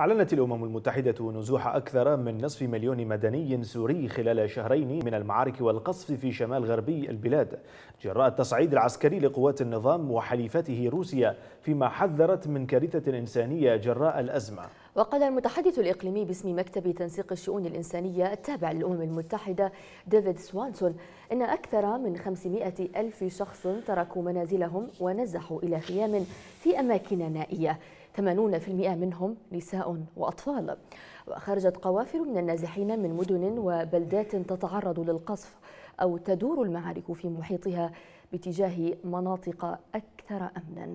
أعلنت الأمم المتحدة نزوح أكثر من نصف مليون مدني سوري خلال شهرين من المعارك والقصف في شمال غربي البلاد جراء التصعيد العسكري لقوات النظام وحليفته روسيا فيما حذرت من كارثة إنسانية جراء الأزمة وقال المتحدث الإقليمي باسم مكتب تنسيق الشؤون الإنسانية التابع للأمم المتحدة ديفيد سوانسون أن أكثر من 500 ألف شخص تركوا منازلهم ونزحوا إلى خيام في أماكن نائية 80% منهم نساء وأطفال وخرجت قوافل من النازحين من مدن وبلدات تتعرض للقصف أو تدور المعارك في محيطها باتجاه مناطق أكثر أمناً